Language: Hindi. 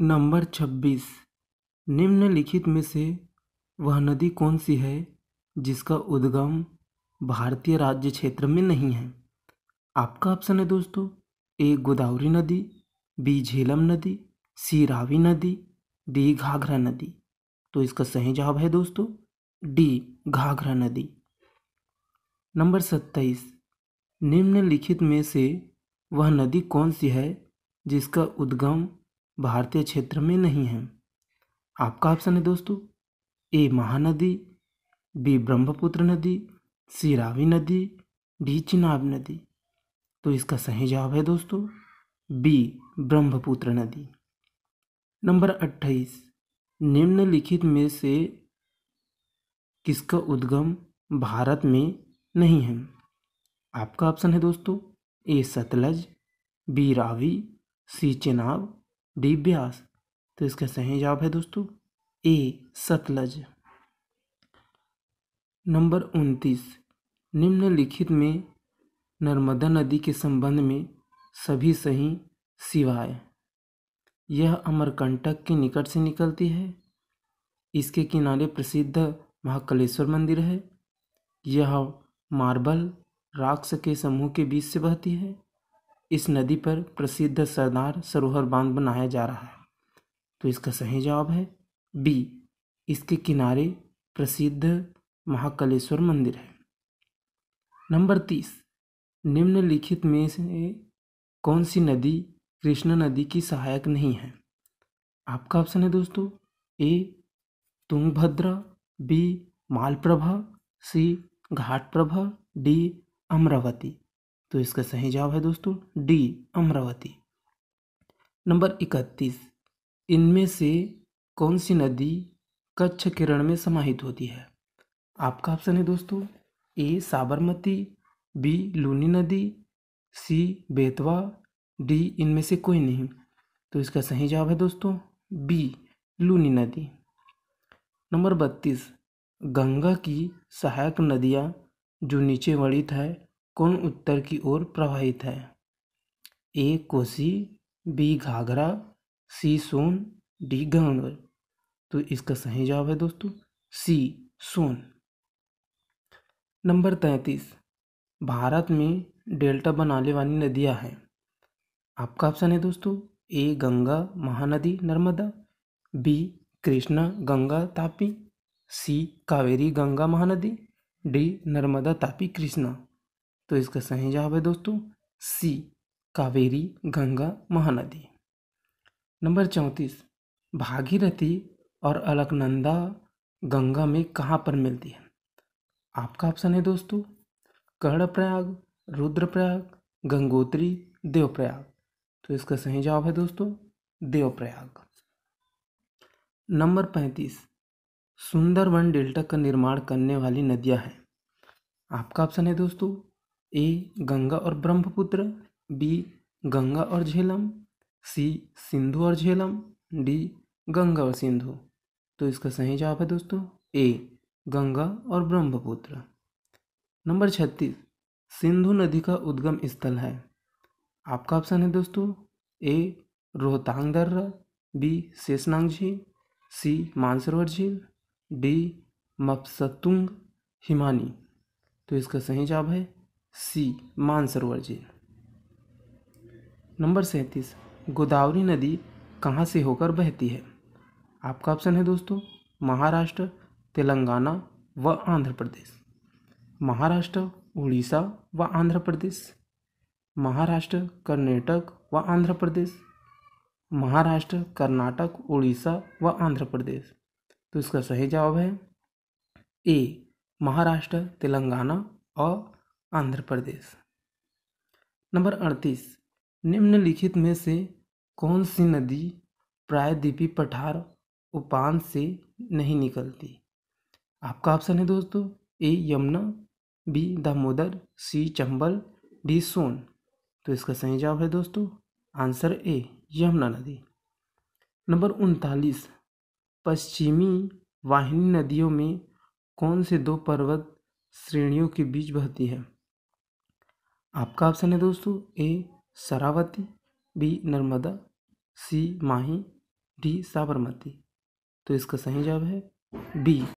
नंबर छब्बीस निम्नलिखित में से वह नदी कौन सी है जिसका उद्गम भारतीय राज्य क्षेत्र में नहीं है आपका ऑप्शन है दोस्तों ए गोदावरी नदी बी झेलम नदी सी रावी नदी डी घाघरा नदी तो इसका सही जवाब है दोस्तों डी घाघरा नदी नंबर सत्ताईस निम्नलिखित में से वह नदी कौन सी है जिसका उद्गम भारतीय क्षेत्र में नहीं है आपका ऑप्शन है दोस्तों ए महानदी बी ब्रह्मपुत्र नदी सी रावी नदी डी चिनाब नदी तो इसका सही जवाब है दोस्तों बी ब्रह्मपुत्र नदी नंबर अट्ठाईस निम्नलिखित में से किसका उद्गम भारत में नहीं है आपका ऑप्शन है दोस्तों ए सतलज बी रावी सी चिनाब दिव्यास तो इसका सही जवाब है दोस्तों ए सतलज नंबर उनतीस निम्नलिखित में नर्मदा नदी के संबंध में सभी सही सिवाय यह अमरकंटक के निकट से निकलती है इसके किनारे प्रसिद्ध महाकलेश्वर मंदिर है यह मार्बल राक्ष के समूह के बीच से बहती है इस नदी पर प्रसिद्ध सरदार सरोवर बांध बनाया जा रहा है तो इसका सही जवाब है बी इसके किनारे प्रसिद्ध महाकालेश्वर मंदिर है नंबर तीस निम्नलिखित में से कौन सी नदी कृष्णा नदी की सहायक नहीं है आपका ऑप्शन है दोस्तों A Tungabhadra B Malaprabha C Ghataprabha D Amaravati तो इसका सही जवाब है दोस्तों डी अमरावती नंबर इकतीस इनमें से कौन सी नदी कच्छ किरण में समाहित होती है आपका ऑप्शन है दोस्तों ए साबरमती बी लूनी नदी सी बेतवा डी इनमें से कोई नहीं तो इसका सही जवाब है दोस्तों बी लूनी नदी नंबर बत्तीस गंगा की सहायक नदियाँ जो नीचे वर्णित है कौन उत्तर की ओर प्रवाहित है A Kosi B Ghaghara C Son D गंगानवर तो इसका सही जवाब है दोस्तों सी सोन नंबर तैंतीस भारत में डेल्टा बनाने वाली नदियां हैं आपका ऑप्शन है दोस्तों A Ganga Mahanadi Narmada B Krishna Ganga Tapi C Kaveri Ganga Mahanadi D Narmada Tapi Krishna तो इसका सही जवाब है दोस्तों सी कावेरी गंगा महानदी नंबर चौंतीस भागीरथी और अलकनंदा गंगा में कहाँ पर मिलती है आपका ऑप्शन है दोस्तों कर्णप्रयाग रुद्रप्रयाग गंगोत्री देवप्रयाग तो इसका सही जवाब है दोस्तों देवप्रयाग नंबर पैंतीस सुंदरवन डेल्टा का निर्माण करने वाली नदियाँ हैं आपका ऑप्शन है दोस्तों ए गंगा और ब्रह्मपुत्र बी गंगा और झेलम सी सिंधु और झेलम डी गंगा और सिंधु तो इसका सही जवाब है दोस्तों ए गंगा और ब्रह्मपुत्र नंबर छत्तीस सिंधु नदी का उद्गम स्थल है आपका ऑप्शन है दोस्तों ए रोहतांग दर्रा बी शेषनांग झील सी मानसरोवर झील डी मपसतुंग हिमानी तो इसका सही जवाब है सी मानसरोवर झील नंबर सैंतीस गोदावरी नदी कहाँ से होकर बहती है आपका ऑप्शन है दोस्तों महाराष्ट्र तेलंगाना व आंध्र प्रदेश महाराष्ट्र उड़ीसा व आंध्र प्रदेश महाराष्ट्र कर्नाटक व आंध्र प्रदेश महाराष्ट्र कर्नाटक उड़ीसा व आंध्र प्रदेश तो इसका सही जवाब है ए महाराष्ट्र तेलंगाना और आंध्र प्रदेश नंबर अड़तीस निम्नलिखित में से कौन सी नदी प्रायद्वीपी पठार उपान से नहीं निकलती आपका ऑप्शन है दोस्तों A Yamuna B Damodar C Chambal D Son तो इसका सही जवाब है दोस्तों आंसर ए यमुना नदी नंबर उनतालीस पश्चिमी वाहिनी नदियों में कौन से दो पर्वत श्रेणियों के बीच बहती है आपका ऑप्शन है दोस्तों A Sharavati B Narmada C Mahi D Sabarmati तो इसका सही जवाब है बी